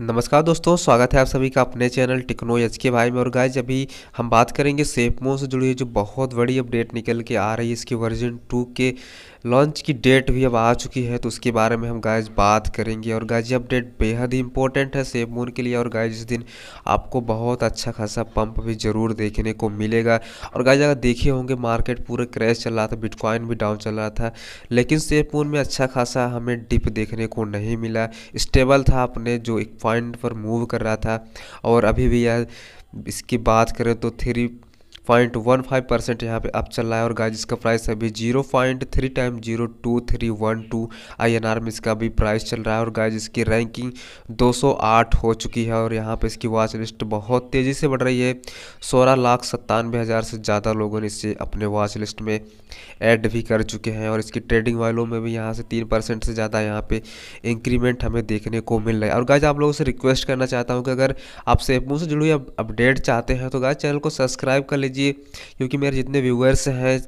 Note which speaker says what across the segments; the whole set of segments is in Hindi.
Speaker 1: नमस्कार दोस्तों स्वागत है आप सभी का अपने चैनल टिकनो एच के भाई में और जब अभी हम बात करेंगे सेफमो से जुड़ी जो बहुत बड़ी अपडेट निकल के आ रही है इसकी वर्जन टू के लॉन्च की डेट भी अब आ चुकी है तो उसके बारे में हम गाइज बात करेंगे और गाइज ये अपडेट बेहद ही इंपॉर्टेंट है सेफ मून के लिए और गाइज इस दिन आपको बहुत अच्छा खासा पंप भी ज़रूर देखने को मिलेगा और गाइज अगर देखे होंगे मार्केट पूरा क्रैश चल रहा था बिटकॉइन भी डाउन चल रहा था लेकिन सेफ मून में अच्छा खासा हमें डिप देखने को नहीं मिला स्टेबल था अपने जो पॉइंट पर मूव कर रहा था और अभी भी यह इसकी बात करें तो three point one five percent यहाँ पे अप चल रहा है और गाइज इसका प्राइस अभी zero point three time zero two three one two I N R में इसका अभी प्राइस चल रहा है और गाइज इसकी रैंकिंग दो सौ आठ हो चुकी है और यहाँ पे इसकी वॉच लिस्ट बहुत तेज़ी से बढ़ रही है सोलह लाख सत्तानवे हज़ार से ज़्यादा लोगों ने इसे अपने वॉच लिस्ट में ऐड भी कर चुके हैं और इसकी ट्रेडिंग वालों में भी यहाँ से तीन परसेंट से ज़्यादा यहाँ पर इंक्रीमेंट हमें देखने को मिल रहा है और गाइज आप लोगों से रिक्वेस्ट करना चाहता हूँ कि अगर आपसे से जुड़ी अपडेट चाहते हैं तो गाइज चैनल को सब्सक्राइब कर लीजिए कीजिए क्योंकि मेरे जितने व्यूअर्स हैं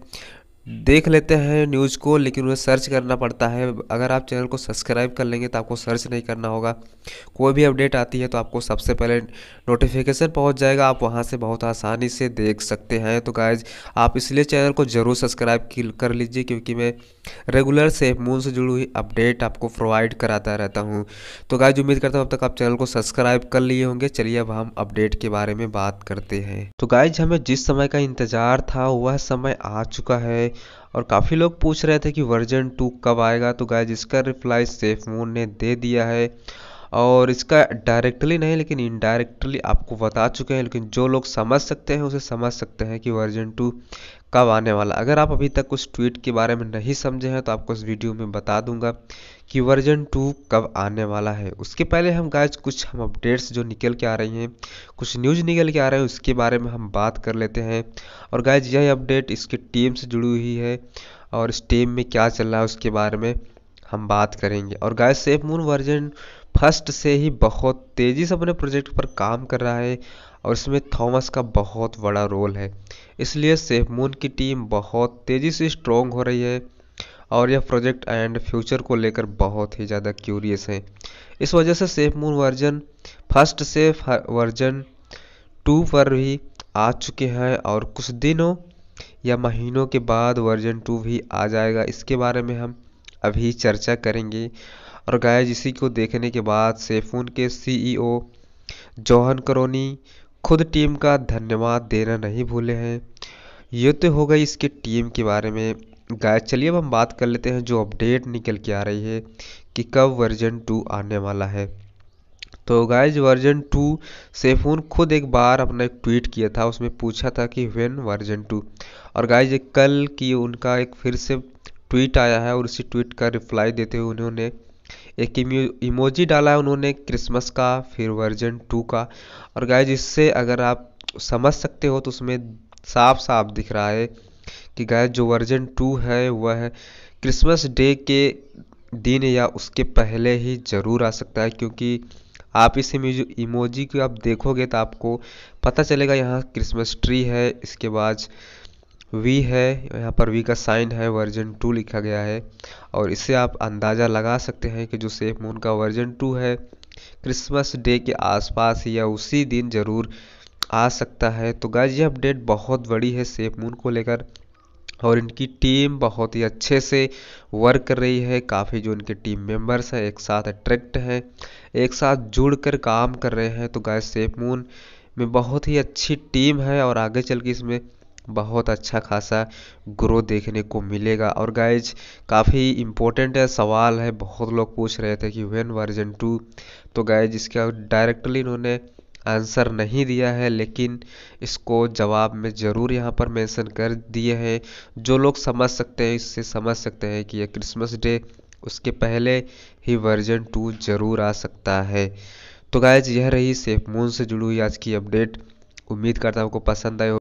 Speaker 1: देख लेते हैं न्यूज़ को लेकिन उन्हें सर्च करना पड़ता है अगर आप चैनल को सब्सक्राइब कर लेंगे तो आपको सर्च नहीं करना होगा कोई भी अपडेट आती है तो आपको सबसे पहले नोटिफिकेशन पहुंच जाएगा आप वहां से बहुत आसानी से देख सकते हैं तो गाइज आप इसलिए चैनल को ज़रूर सब्सक्राइब कर लीजिए क्योंकि मैं रेगुलर सेफ मून से जुड़ी हुई अपडेट आपको प्रोवाइड कराता रहता हूँ तो गाइज उम्मीद करता हूँ अब तक आप चैनल को सब्सक्राइब कर लिए होंगे चलिए अब हम अपडेट के बारे में बात करते हैं तो गाइज हमें जिस समय का इंतज़ार था वह समय आ चुका है और काफ़ी लोग पूछ रहे थे कि वर्जन टू कब आएगा तो गाय जिसका रिप्लाई सेफ मून ने दे दिया है और इसका डायरेक्टली नहीं लेकिन इनडायरेक्टली आपको बता चुके हैं लेकिन जो लोग समझ सकते हैं उसे समझ सकते हैं कि वर्जन टू कब आने वाला अगर आप अभी तक उस ट्वीट के बारे में नहीं समझे हैं तो आपको इस वीडियो में बता दूंगा कि वर्जन टू कब आने वाला है उसके पहले हम गाइज कुछ हम अपडेट्स जो निकल के आ रही हैं कुछ न्यूज़ निकल के आ रहे हैं उसके बारे में हम बात कर लेते हैं और गाइज यह अपडेट इसके टीम से जुड़ी हुई है और इस टीम में क्या चल रहा है उसके बारे में हम बात करेंगे और guys SafeMoon version first से ही बहुत तेज़ी से अपने प्रोजेक्ट पर काम कर रहा है और इसमें थॉमस का बहुत बड़ा रोल है इसलिए सेफमून की टीम बहुत तेज़ी से स्ट्रॉन्ग हो रही है और यह प्रोजेक्ट एंड फ्यूचर को लेकर बहुत ही ज़्यादा क्यूरियस है इस वजह से सेफ मून वर्जन फर्स्ट से वर्जन टू पर भी आ चुके हैं और कुछ दिनों या महीनों के बाद वर्जन टू भी आ जाएगा इसके बारे में हम अभी चर्चा करेंगे और गाय इसी को देखने के बाद सेफून के सीईओ e जौहन करोनी खुद टीम का धन्यवाद देना नहीं भूले हैं ये तो हो गई इसके टीम के बारे में गाय चलिए अब हम बात कर लेते हैं जो अपडेट निकल के आ रही है कि कब वर्जन टू आने वाला है तो गाइज वर्जन टू सेफून खुद एक बार अपना एक ट्वीट किया था उसमें पूछा था कि वेन वर्जन टू और गाइज कल की उनका एक फिर से ट्वीट आया है और उसी ट्वीट का रिप्लाई देते हुए उन्होंने एक इमोजी डाला है उन्होंने क्रिसमस का फिर वर्जन टू का और गाइज इससे अगर आप समझ सकते हो तो उसमें साफ साफ दिख रहा है कि गाइज जो वर्जन टू है वह है क्रिसमस डे के दिन या उसके पहले ही ज़रूर आ सकता है क्योंकि आप इस इमोजी को आप देखोगे तो आपको पता चलेगा यहाँ क्रिसमस ट्री है इसके बाद वी है यहाँ पर वी का साइन है वर्जन टू लिखा गया है और इससे आप अंदाज़ा लगा सकते हैं कि जो सेफ मून का वर्जन टू है क्रिसमस डे के आसपास या उसी दिन ज़रूर आ सकता है तो गाइज ये अपडेट बहुत बड़ी है सेफ मून को लेकर और इनकी टीम बहुत ही अच्छे से वर्क कर रही है काफ़ी जो इनके टीम मेंबर्स हैं एक साथ अट्रैक्ट हैं एक साथ जुड़ कर काम कर रहे हैं तो गाय सेफ मून में बहुत ही अच्छी टीम है और आगे चल के इसमें बहुत अच्छा खासा ग्रोथ देखने को मिलेगा और गाइज काफ़ी इम्पोर्टेंट है सवाल है बहुत लोग पूछ रहे थे कि वेन वर्जन टू तो गाइज इसका डायरेक्टली इन्होंने आंसर नहीं दिया है लेकिन इसको जवाब में ज़रूर यहाँ पर मेंशन कर दिए हैं जो लोग समझ सकते हैं इससे समझ सकते हैं कि ये क्रिसमस डे उसके पहले ही वर्जन टू ज़रूर आ सकता है तो गायज यह रही सेफ मून से जुड़ी हुई आज की अपडेट उम्मीद करता हूँ आपको पसंद आए